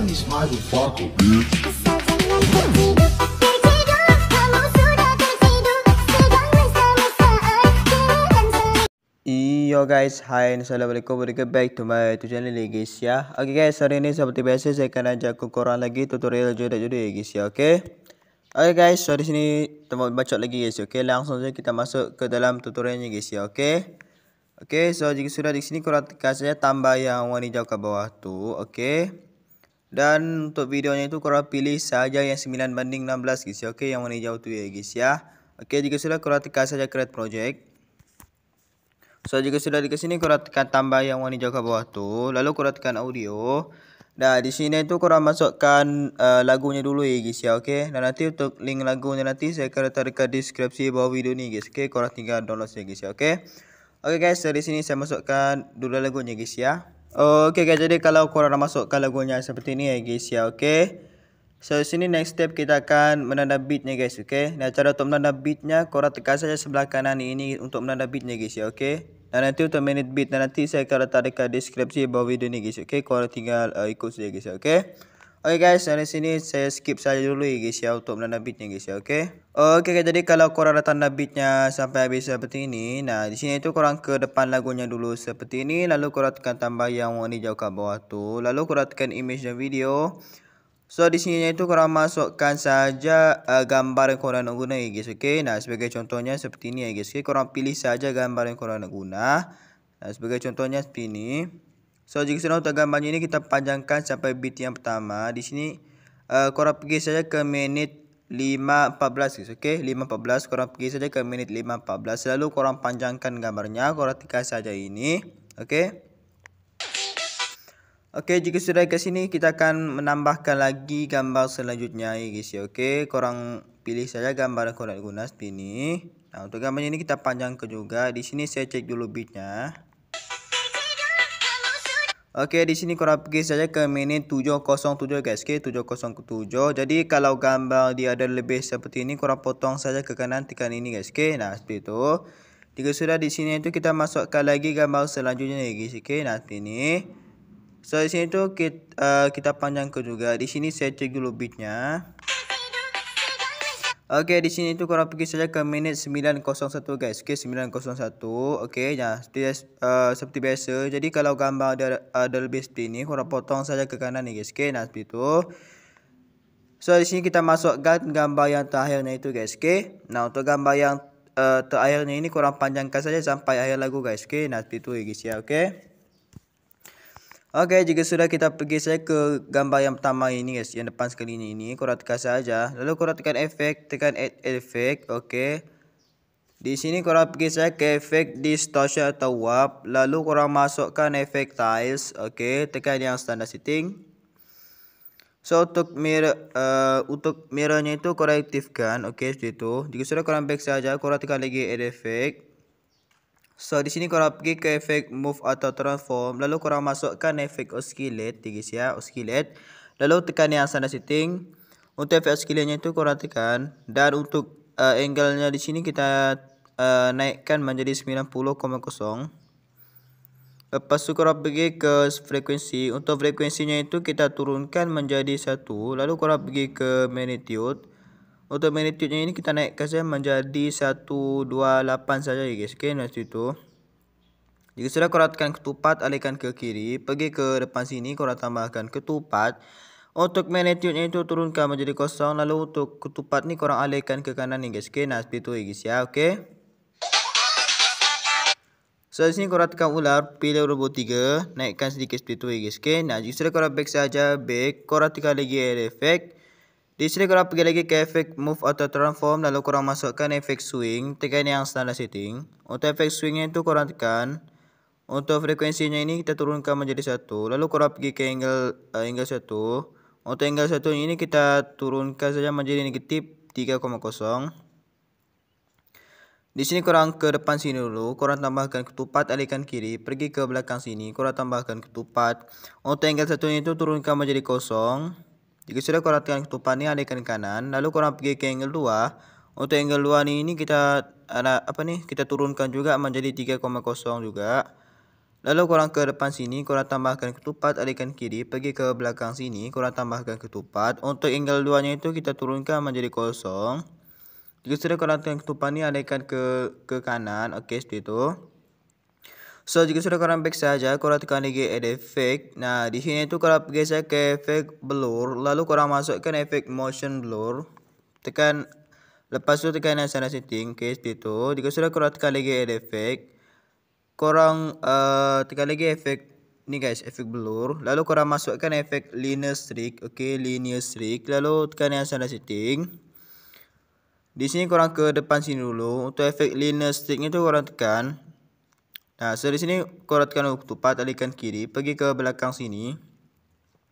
Only smile will fuck Yo guys, hi and assalamualaikum Welcome back to my YouTube channel guys ya Okay guys, hari ini seperti biasa saya akan ajak kau korang lagi tutorial jodoh jodoh guys ya Okay. Okay guys, so disini tempat baca lagi guys ya, Okay, langsung saja kita masuk ke dalam tutorialnya guys ya Okay. Okay, so jika sudah di sini korang tekan tambah yang warna hijau ke bawah tu Okay. Dan untuk videonya itu korang pilih saja yang 9 banding 16 guys ya. Okey yang warna hijau tu ya guys ya. Okey jika sudah korang tekan saja create project. So jika sudah di sini korang tekan tambah yang warna hijau ke bawah tu. Lalu korang tekan audio. Nah di sini itu korang masukkan uh, lagunya dulu ya guys ya. Okey dan nanti untuk link lagunya nanti saya akan letak dekat deskripsi bawah video ni guys. Okey korang tinggal download saja guys ya. Okey. Okay guys, dari sini saya masukkan dulu lagunya guys ya. Oh, okay guys, jadi kalau korang dah masuk kalau seperti ni ya guys ya, okay. So di sini next step kita akan menanda beatnya guys, okay. Nah cara untuk menanda beatnya, korang tekan saja sebelah kanan ini untuk menanda beatnya guys ya, okay. Nah, nanti untuk menit beat, nanti saya akan letak dekat deskripsi bawah video ni guys, okay. Korang tinggal eh, ikut saja guys, ya, okay. Okay guys, dari sini saya skip saja dulu ya guys ya untuk menanda bitnya, guys ya, oke? Okay? Oke, okay, jadi kalau korang dah tanda bitnya sampai habis seperti ini, nah di sini itu korang ke depan lagunya dulu seperti ini, lalu korang tekan tambah yang warna hijau ke bawah tu, lalu korang tekan image dan video. So di sini itu korang masukkan saja uh, gambar yang korang nak guna ya guys, oke? Okay? Nah sebagai contohnya seperti ini ya guys, okay? korang pilih saja gambar yang korang nak guna. Nah sebagai contohnya seperti ini. So jika sudah tegang baju ini kita panjangkan sampai bit yang pertama. Di sini uh, korang pergi saja ke minit 514 guys. Okey, 514 korang pergi saja ke minit 514. Lalu korang panjangkan gambarnya. Korang tekan saja ini. Okey. Okey, jika sudah ke sini kita akan menambahkan lagi gambar selanjutnya ya guys. Ya, okey, korang pilih saja gambar yang korang guna seperti ini. Nah, untuk gambar ini kita panjangkan juga. Di sini saya cek dulu bitnya. Okey di sini korang pergi saja ke minit 707 guys. Okey 707. Jadi kalau gambar dia ada lebih seperti ini korang potong saja ke kanan tekan ini guys. Okey nah seperti itu. Jika sudah di sini itu kita masukkan lagi gambar selanjutnya lagi okey nah seperti ini. So di sini tu kita, uh, eh, kita panjangkan juga. Di sini saya cek dulu bitnya. Okey di sini tu korang pergi saja ke minute 901 guys. Okey 901. Okey ya seperti, uh, seperti biasa. Jadi kalau gambar ada ada lebih uh, seperti ini korang potong saja ke kanan ni guys. Okey nah seperti tu. So di sini kita masukkan gambar yang terakhirnya itu guys. Okey. Nah untuk gambar yang uh, terakhirnya ini korang panjangkan saja sampai akhir lagu guys. Okey nah seperti tu guys ya. Okey. Okey, jika sudah kita pergi saya ke gambar yang pertama ini guys, yang depan sekali ini, ini. korang tekan saja. Lalu korang tekan efek, tekan add effect, okey. Di sini korang pergi saya ke efek distortion atau warp, lalu korang masukkan efek tiles, okey, tekan yang standard setting. So untuk mirror uh, untuk mirrornya itu korang aktifkan, okey, seperti itu. Jika sudah korang back saja, korang tekan lagi add effect. So di sini korang pergi ke efek move atau transform. Lalu korang masukkan efek oscillate. Tiga siap oscillate. Lalu tekan yang sana setting. Untuk efek oscillate-nya itu korang tekan. Dan untuk uh, angle-nya di sini kita uh, naikkan menjadi 90.0. Lepas tu korang pergi ke frekuensi. Untuk frekuensinya itu kita turunkan menjadi satu Lalu korang pergi ke magnitude untuk magnitude yang ini kita naikkan saja menjadi 128 saja ya guys okey next itu jika sudah koratkan ketupat alihkan ke kiri pergi ke depan sini korat tambahkan ketupat untuk magnitude nya itu turunkan menjadi kosong lalu untuk ketupat ni korang alihkan ke kanan ni guys okey nah seperti itu ya guys ya okey So di sini kau ratakan ular pilih urut bot 3 naikkan sedikit seperti itu ya guys okey nah jika sudah kau back saja back kau ratakan lagi air effect di sini korang pergi lagi ke efek move atau transform lalu korang masukkan efek swing tekan yang standard setting. Untuk efek swingnya itu korang tekan. Untuk frekuensinya ini kita turunkan menjadi satu. lalu korang pergi ke angle uh, angle satu. Untuk angle satu ini kita turunkan saja menjadi negatif 3.0. Di sini korang ke depan sini dulu, korang tambahkan ketupat alihkan kiri, pergi ke belakang sini, korang tambahkan ketupat. Untuk angle satu ini itu turunkan menjadi kosong. Jika sudah korang tekan ketupat ni ada ikan kanan Lalu korang pergi ke angle 2 Untuk angle 2 ni, ni kita ada ah, apa ni kita turunkan juga menjadi 3.0 juga Lalu korang ke depan sini korang tambahkan ketupat ada kiri Pergi ke belakang sini korang tambahkan ketupat Untuk angle 2 nya itu kita turunkan menjadi kosong Jika sudah korang tekan ketupat ni ada ke, ke kanan Ok seperti itu So jika sudah korang back saja, korang tekan lagi add effect. Nah, di sini tu korang pergi saja ke effect blur, lalu korang masukkan efek motion blur. Tekan lepas tu tekan yang sana setting, okey seperti tu. Jika sudah korang tekan lagi add effect, korang uh, tekan lagi efek ni guys, efek blur. Lalu korang masukkan efek linear streak, okay linear streak. Lalu tekan yang sana setting. Di sini korang ke depan sini dulu. Untuk efek linear streak ni tu korang tekan. Nah, so di sini koratkan ketupat alihkan kiri, pergi ke belakang sini.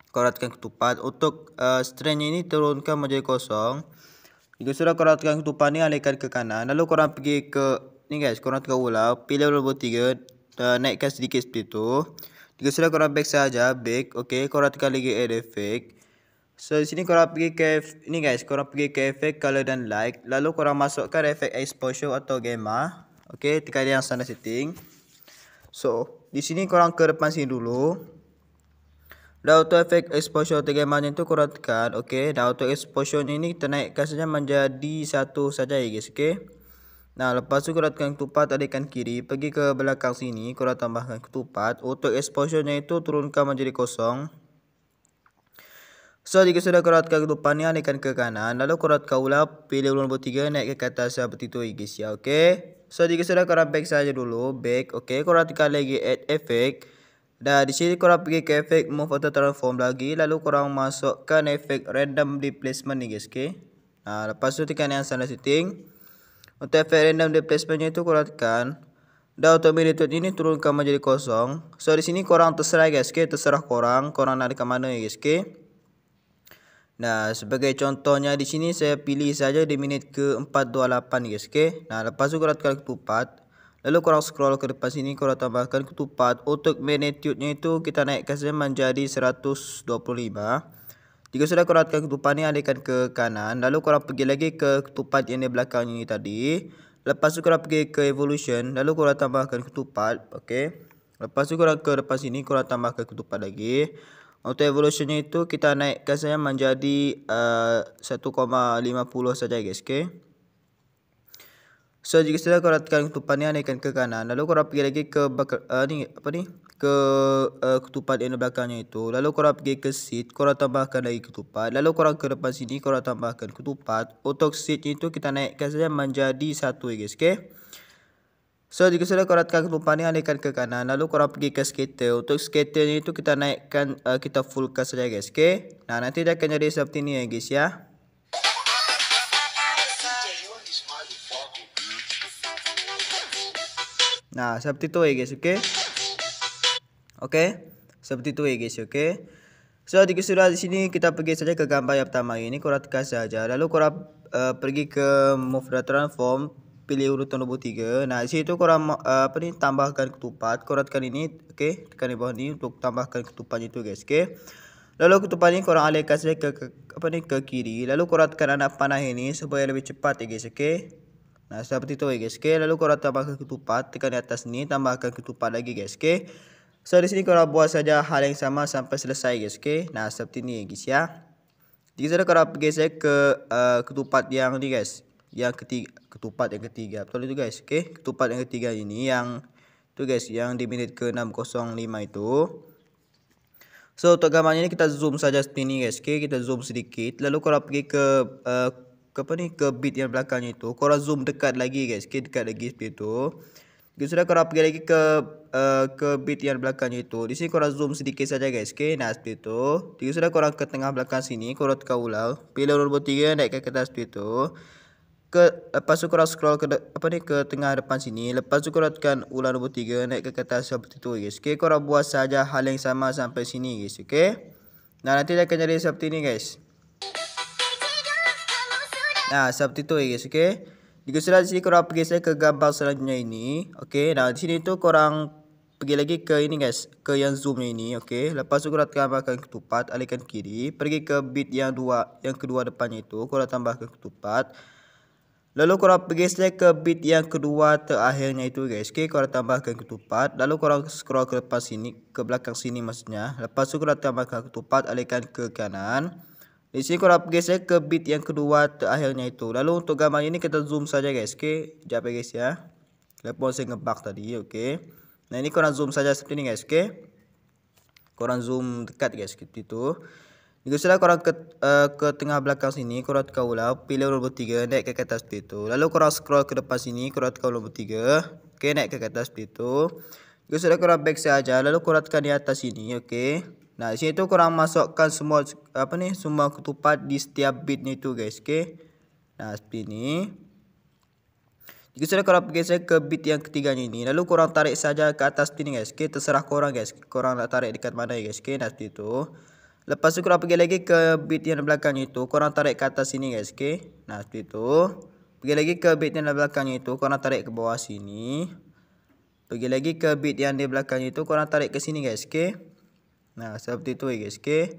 Koratkan ketupat untuk uh, eh, string ini turunkan menjadi kosong. Jika sudah koratkan ketupat ini alihkan ke kanan, lalu korang pergi ke ni guys, korang tekan ular, pilih nombor 3, uh, eh, naikkan sedikit seperti itu. Jika sudah korang back saja, back, okey, korang lagi add effect. So di sini korang pergi ke ni guys, korang pergi ke effect color dan light, lalu korang masukkan effect exposure atau gamma. Okey, tekan yang sana setting. So, di sini korang ke depan sini dulu. Dan auto effect exposure tiga macam itu korang tekan. Okay. Dan auto exposure ini kita naikkan saja menjadi satu saja ya guys. Okey. Nah, lepas tu korang tekan ketupat kan kiri. Pergi ke belakang sini. Korang tambahkan ketupat. Auto exposure ni tu turunkan menjadi kosong. So, jika sudah korang tekan ketupat ni, adikan ke kanan. Lalu korang tekan ulang. Pilih ulang nombor tiga. Naik ke atas seperti itu, ya guys ya. okey. So jika sudah korang back saja dulu, back. Okay, korang tekan lagi add effect. Dah di sini korang pergi ke effect move auto transform lagi, lalu korang masukkan effect random displacement ni guys, okay? Nah, lepas tu tekan yang sana setting. Untuk effect random displacement itu korang tekan Dah auto magnitude ini turunkan menjadi kosong. So di sini korang terserah guys, okay? terserah korang, korang nak dekat mana ya guys, okay? Nah, sebagai contohnya di sini saya pilih saja di minit ke 428 guys, okey. Nah, lepas tu korang tekan ketupat. Lalu korang scroll ke depan sini, korang tambahkan ketupat. Untuk magnitude-nya itu kita naikkan saja menjadi 125. Jika sudah korang tekan ketupat ni, alihkan ke kanan. Lalu korang pergi lagi ke ketupat yang di belakang ini tadi. Lepas tu korang pergi ke evolution, lalu korang tambahkan ketupat, okey. Lepas tu korang ke depan sini, korang tambahkan ketupat lagi auto evolutionnya itu kita naikkan saja menjadi eh, uh, 1.50 saja guys okay. so jika sudah korang tekan ketupan ni naikkan ke kanan lalu korang pergi lagi ke bakal uh, ni apa ni ke uh, eh, ketupat yang belakangnya itu lalu korang pergi ke seat korang tambahkan lagi ketupat lalu korang ke depan sini korang tambahkan ketupat untuk seat itu kita naikkan saja menjadi satu guys okay. So jika sudah korang tekan tumpang ni Alihkan ke kanan Lalu korang pergi ke skater Untuk skater ni tu kita naikkan uh, Kita fullkan saja guys Okay Nah nanti dia akan jadi seperti ni ya guys ya Nah seperti tu ya guys okay Okay Seperti tu ya guys okay So jika sudah di sini kita pergi saja ke gambar yang pertama ini korang tekan saja lalu korang uh, pergi ke move data transform pilih urutan nombor 3 Nah, di situ korang uh, apa ni tambahkan ketupat. Korang tekan ini, okey, tekan di bawah ni untuk tambahkan ketupat itu guys, okey. Lalu ketupat ni korang alihkan saja ke, ke apa ni ke kiri. Lalu korang tekan anak panah ini supaya lebih cepat ya guys, okey. Nah, seperti itu ya guys, okey. Lalu korang tambahkan ketupat, tekan di atas ni, tambahkan ketupat lagi guys, okey. So, di sini korang buat saja hal yang sama sampai selesai guys, okey. Nah, seperti ni ya, guys ya. Jadi, korang pergi saya ke uh, ketupat yang ni guys yang ketiga ketupat yang ketiga betul itu guys Okay, ketupat yang ketiga ini yang tu guys yang di minit ke 605 itu so untuk gambarnya ni kita zoom saja seperti ni guys Okay kita zoom sedikit lalu korang pergi ke uh, apa ni ke bit yang belakangnya itu korang zoom dekat lagi guys okey dekat lagi seperti itu okay, sudah korang pergi lagi ke uh, ke bit yang belakangnya itu di sini korang zoom sedikit saja guys Okay nah seperti itu jadi sudah korang ke tengah belakang sini korang tekan ulang pilih nombor 3 naik ke atas seperti itu ke lepas tu korang scroll ke apa ni ke tengah depan sini lepas tu korang tekan ulang nombor 3 naik ke kata seperti tu guys okey korang buat saja hal yang sama sampai sini guys okey nah nanti dia akan jadi seperti ini guys nah seperti tu guys okey jika sudah di sini korang pergi saya ke gambar selanjutnya ini okey nah di sini tu korang pergi lagi ke ini guys ke yang zoom ini okey lepas tu korang tambahkan ketupat alihkan kiri pergi ke bit yang dua yang kedua depannya itu korang tambahkan ketupat Lalu korang pergi select ke bit yang kedua terakhirnya itu guys. Okay, korang tambahkan ketupat. Lalu korang scroll ke depan sini. Ke belakang sini maksudnya. Lepas tu korang tambahkan ketupat. Alihkan ke kanan. Di sini korang pergi select ke bit yang kedua terakhirnya itu. Lalu untuk gambar ini kita zoom saja guys. Okay. Sekejap ya guys ya. Lepas saya ngebug tadi. Okay. Nah ini korang zoom saja seperti ini guys. Okay. Korang zoom dekat guys. Seperti itu. Ikutlah korang ke, uh, ke tengah belakang sini, korang tekan ulang, pilih urut nombor 3, naik ke atas seperti itu. Lalu korang scroll ke depan sini, korang tekan nombor 3, okay, naik ke atas seperti itu. Ikutlah korang back saja, lalu korang tekan di atas sini, okay. Nah, sini tu korang masukkan semua apa ni, semua ketupat di setiap bit ni tu guys, okay. Nah, seperti ini. Ikutlah korang pergi saya ke bit yang ketiga ini, lalu korang tarik saja ke atas sini guys, okay. Terserah korang guys, korang nak tarik dekat mana ya guys, okay, nah seperti itu. Lepas tu korang pergi lagi ke bit yang belakang itu. Korang tarik ke atas sini guys. Okay. Nah seperti itu. Pergi lagi ke bit yang belakang itu. Korang tarik ke bawah sini. Pergi lagi ke bit yang di belakang itu. Korang tarik ke sini guys. Okay. Nah seperti itu guys. Okay.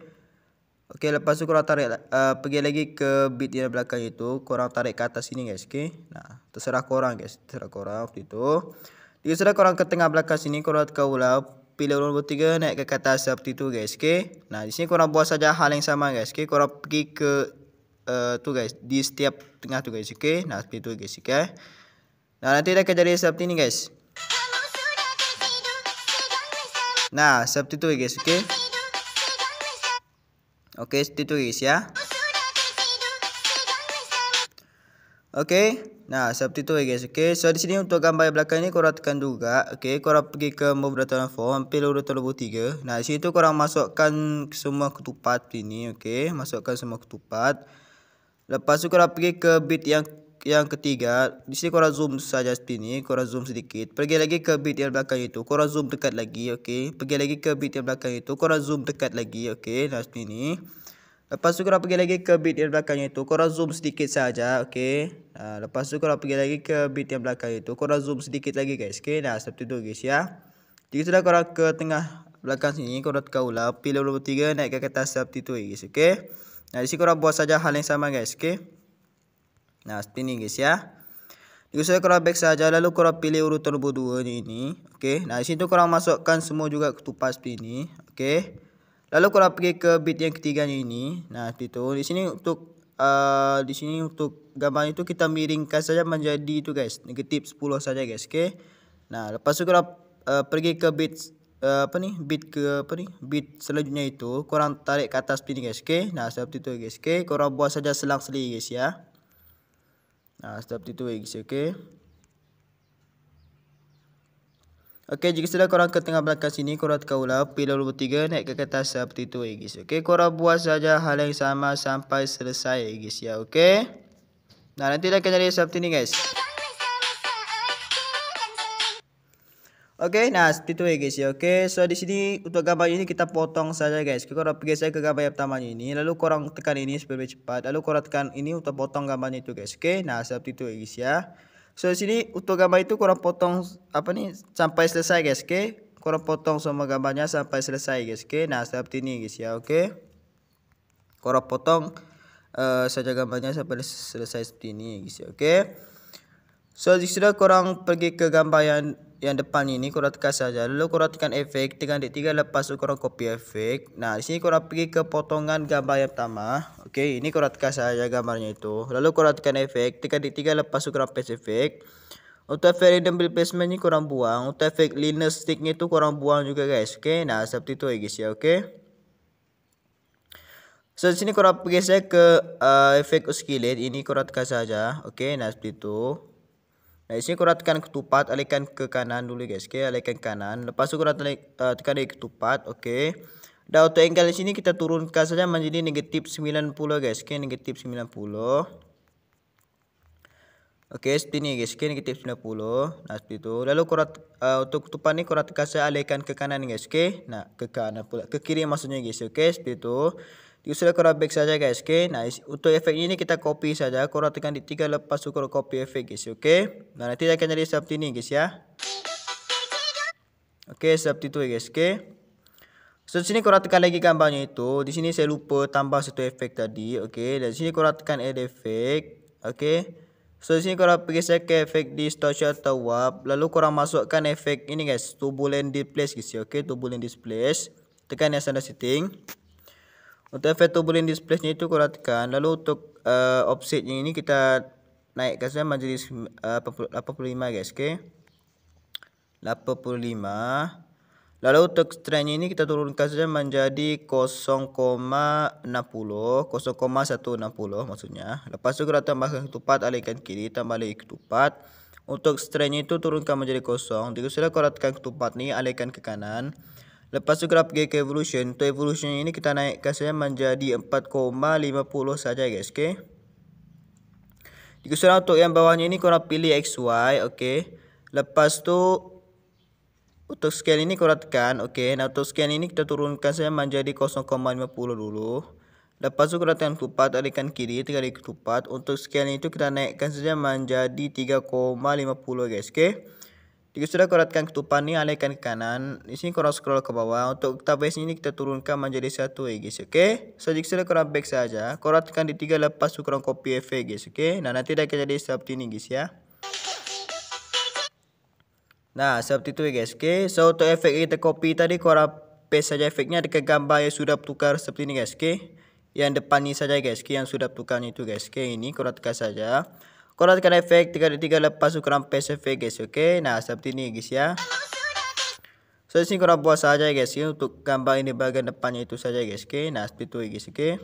Okey lepas tu korang tarik uh, pergi lagi ke bit yang belakang itu korang tarik ke atas sini guys okay? nah terserah korang guys terserah korang begitu jadi sudah korang ke tengah belakang sini korang ke ulap pilih urut nombor naik ke kata seperti itu guys okay? nah di sini korang buat saja hal yang sama guys okay? korang pergi ke uh, tu guys di setiap tengah tu guys okay? nah seperti itu guys okay? nah nanti dah jadi seperti ni guys nah seperti itu guys okay? Okay, seperti itu guys ya Okay, Nah, seperti tu guys. Okay, So di sini untuk gambar yang belakang ini korang tekan juga. Okay, korang pergi ke moderator form, ambil urutan 23. Nah, di situ korang masukkan semua ketupat sini, okay? Masukkan semua ketupat. Lepas tu korang pergi ke bit yang yang ketiga. Di sini korang zoom saja ini, korang zoom sedikit. Pergi lagi ke bit yang belakang itu, korang zoom dekat lagi, okay? Pergi lagi ke bit yang belakang itu, korang zoom dekat lagi, okay? Nah, seperti ini. Lepas tu korang pergi lagi ke bit yang belakang itu. Korang zoom sedikit saja, okey. Ha, lepas tu korang pergi lagi ke bit yang belakang itu. Korang zoom sedikit lagi guys. Okey, Nah seperti itu guys ya. Jadi sudah korang ke tengah belakang sini. Korang tekan ulang. Pilih 23 naik ke atas seperti itu guys. Okey. Nah, di sini korang buat saja hal yang sama guys. Okey. Nah, seperti ini guys ya. Jadi sudah korang back saja. Lalu korang pilih urutan 22 ini. Okey. Nah, di situ korang masukkan semua juga ketupas seperti ini. Okey. Lalu kalau pergi ke bit yang ketiga ni ini, nah itu di sini untuk uh, di sini untuk gambar itu kita miringkan saja menjadi itu guys, negatif 10 saja guys, Okay. Nah, lepas itu kalau uh, pergi ke bit uh, apa ni? Bit ke apa ni? Bit selanjutnya itu, korang tarik ke atas sini guys, Okay. Nah, seperti itu guys, Okay. Korang buat saja selang-seli guys ya. Nah, seperti itu guys, Okay. Okey, jika sudah korang ke tengah belakang sini, korang tekan ulang. Pilih nombor tiga naik ke atas seperti itu, eh, guys. Okey, korang buat saja hal yang sama sampai selesai, eh, guys. Ya, okey. Nah, nanti dah akan jadi seperti ini, guys. Okey, nah, seperti itu, eh, guys. Ya, okey. So, di sini, untuk gambar ini, kita potong saja, guys. Okay, korang pergi saya ke gambar yang pertama ini. Lalu, korang tekan ini supaya lebih cepat. Lalu, korang tekan ini untuk potong gambar itu, guys. Okey, nah, seperti itu, eh, guys, ya. So sini untuk gambar itu korang potong apa ni sampai selesai guys, okey. Korang potong semua gambarnya sampai selesai guys, okey. Nah, seperti ini guys ya, okey. Korang potong uh, saja gambarnya sampai selesai seperti ini guys ya, okey. So jika korang pergi ke gambar yang yang depan ini korang tekan saja. Lalu korang tekan efek tekan di tiga lepas ukuran korang copy efek. Nah, di sini korang pergi ke potongan gambar yang pertama. okay. ini korang tekan saja gambarnya itu. Lalu korang tekan efek tekan di tiga lepas ukuran korang paste efek. Untuk efek random placement ini kurang buang. Untuk efek linear stick ni tu korang buang juga guys. okay. nah seperti itu guys ya. okay. So di sini korang pergi saja ke uh, efek skillet ini korang tekan saja. Okey, nah seperti itu. Dari sini korang tekan ketupat, alihkan ke kanan dulu guys. Okay, alihkan ke kanan. Lepas tu korang eh, tekan, uh, tekan dari ketupat. Okay. Dan untuk angle di sini kita turunkan saja menjadi negatif 90 guys. Okay, negatif 90. Okay, seperti ini guys. Okay, negatif 90. Nah, seperti itu. Lalu korang, uh, eh, untuk ketupat ni korang tekan saja alihkan ke kanan guys. Okay, nah, ke kanan pula. Ke kiri maksudnya guys. Okay, seperti itu diusulkan korang back saja guys okay, nah untuk efek ini kita copy saja korang tekan di tiga lepas tu korang copy efek guys okay. nah nanti dia akan jadi seperti ni guys ya okey seperti tu guys okey So di sini korang tekan lagi gambarnya itu. Di sini saya lupa tambah satu efek tadi. Okey. Dan di sini korang tekan add effect. Okey. So di sini korang pergi ke efek distortion atau warp. Lalu korang masukkan efek ini guys. Turbulent displace guys. Ya, okey. Turbulent displace. Tekan yang standard setting. Untuk efektubulin displacement itu kuratkan. Lalu untuk uh, offsetnya ini kita naikkan saja menjadi uh, 85 guys. Okay. 85. Lalu untuk strength ini kita turunkan saja menjadi 0.60. 0.160 maksudnya. Lepas itu kita tambahkan ketupat alihkan kiri. Tambah lagi ketupat. Untuk strength itu turunkan menjadi kosong. Jadi sudah kuratkan ketupat ni alihkan ke kanan. Lepas tu graph GK evolution, untuk evolution ini kita naik, saja menjadi 4.50 saja guys, okay? Jika sekarang untuk yang bawahnya ini korang pilih XY, okay? Lepas tu untuk scale ini korang tekan, okey. Nah, untuk scale ini kita turunkan saja menjadi 0.50 dulu. Lepas tu kita tekan tupat, tarikan kiri, tekan tupat. Untuk scale itu kita naikkan saja menjadi 3.50 guys, okay? Jika sudah koratkan ketupannya, alihkan ke kanan. Di sini korang scroll ke bawah. Untuk database ini kita turunkan menjadi satu ya guys, oke? Okay? So, jika sudah korang back saja, koratkan di tiga lepas ukuran copy copy efek guys, oke? Okay? Nah, nanti dia akan jadi seperti ini guys ya. Nah, seperti itu ya guys, oke? Okay? So, untuk efek yang kita copy tadi, korang paste saja efeknya ke gambar yang sudah tukar seperti ini guys, oke? Okay? Yang depan ini saja guys, okay? yang sudah bertukarnya itu guys, oke? Okay? Ini korang saja. Korang tekan efek 3-3 lepas tu korang paste efek guys okay Nah seperti ni guys ya So di sini korang buat sahaja, guys ya Untuk gambar ini bahagian depannya itu saja guys okay Nah seperti tu, guys okay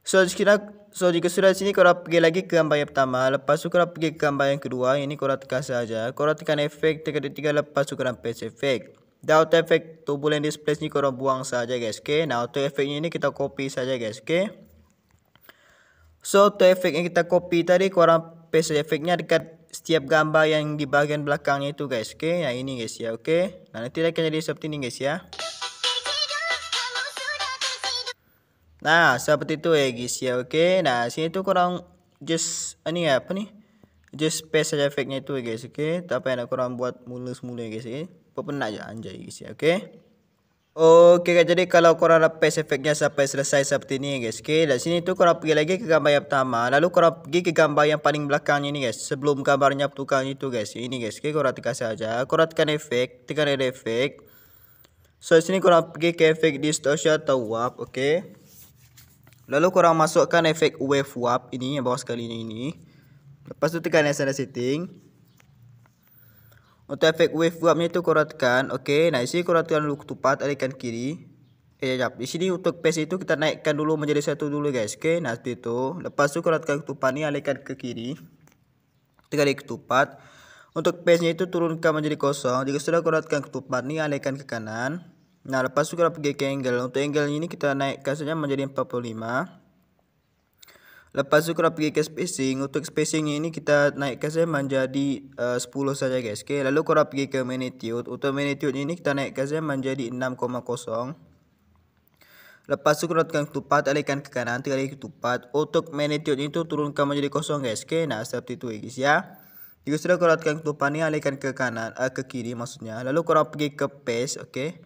So jika, so jika sudah sini korang pergi lagi ke gambar yang pertama Lepas tu korang pergi ke gambar yang kedua Ini korang tekan saja Korang tekan efek 3-3 lepas tu korang paste efek Dan auto efek turbulent display sini korang buang saja guys okay Nah auto efeknya ini kita copy saja guys okay So untuk efek yang kita copy tadi korang paste efeknya dekat setiap gambar yang di bagian belakangnya itu guys. Oke, yang nah, ini guys ya. Oke. Nah, nanti akan jadi seperti ini guys ya. Nah, seperti itu ya guys ya. Oke. Nah, sini tuh korang just ini ah, ya, apa nih? Just paste saja efeknya itu ya guys. Oke. Okay? Tapi yang korang buat mulus-mulus ya eh, guys. ya apa pun aja anjay guys ya. Oke. Oh, okey guys, jadi kalau korang lepas efeknya sampai selesai seperti ni guys. Okey, dari sini tu korang pergi lagi ke gambar yang pertama. Lalu korang pergi ke gambar yang paling belakang ni guys. Sebelum gambarnya bertukar itu guys. Ini guys. Okey, korang tekan saja. Korang tekan efek, tekan ada efek. So, dari sini korang pergi ke efek distortion atau warp, okey. Lalu korang masukkan efek wave warp ini yang bawah sekali ini. Lepas tu tekan yang sana setting. Untuk efek wave buatnya itu kuratkan. Oke, nah isi kuratkan dulu ketupat alihkan kiri. eh ya, di sini untuk pace itu kita naikkan dulu menjadi satu dulu guys. Oke, nah seperti itu. Lepas itu kuratkan ketupat ini alihkan ke kiri. Tiga kali ketupat. Untuk pace nya itu turunkan menjadi kosong. Jika sudah kuratkan ketupat ini alihkan ke kanan. Nah, lepas itu kita pergi ke angle. Untuk angle ini kita naikkan saja menjadi 45. Lepas tu korang pergi ke spacing Untuk spacing ini kita naikkan saja menjadi eh, uh, 10 saja guys okay? Lalu korang pergi ke magnitude Untuk magnitude ini kita naikkan saja menjadi 6.0 Lepas tu korang tekan ketupat Alihkan ke kanan Tekan lagi ketupat Untuk magnitude itu turunkan menjadi kosong guys okay? Nah seperti itu eh, guys ya Jika sudah korang tekan ketupat ni Alihkan ke kanan uh, Ke kiri maksudnya Lalu korang pergi ke paste Okay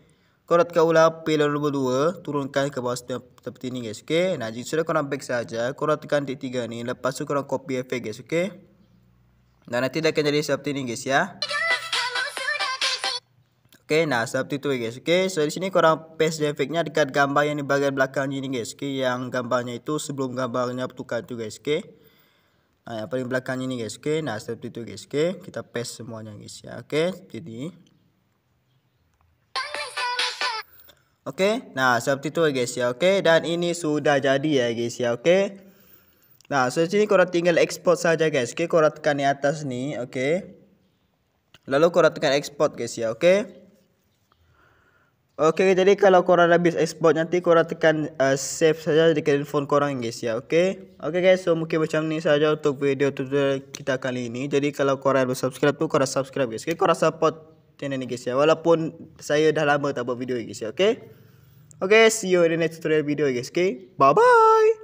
korat kaulah pilar nombor 2 turunkan ke bawah seperti ini guys okey nah jika sudah korang back saja korang tekan titik tiga ni lepas tu korang copy efek guys okey dan nanti dia akan jadi seperti ini guys ya okey nah seperti tu guys okey so di sini korang paste efeknya dekat gambar yang di bahagian belakang ini guys okey yang gambarnya itu sebelum gambarnya bertukar tu guys okey nah yang paling belakang ini guys okey nah seperti tu guys okey kita paste semuanya guys ya okey jadi Okey. Nah, seperti tu guys ya. Okey, dan ini sudah jadi ya guys ya. Okey. Nah, so sini korang tinggal export saja guys. Okey, korang tekan di atas ni, okey. Lalu korang tekan export guys ya. Okey. Okey, jadi kalau korang dah habis export nanti korang tekan uh, save saja di handphone korang guys ya. Okey. Okey guys, so mungkin macam ni saja untuk video tutorial kita kali ini. Jadi kalau korang belum subscribe tu korang subscribe guys. Okey, korang support channel ni guys ya. Walaupun saya dah lama tak buat video guys ya. Okay. Okay. See you in the next tutorial video guys. Okay. Bye bye.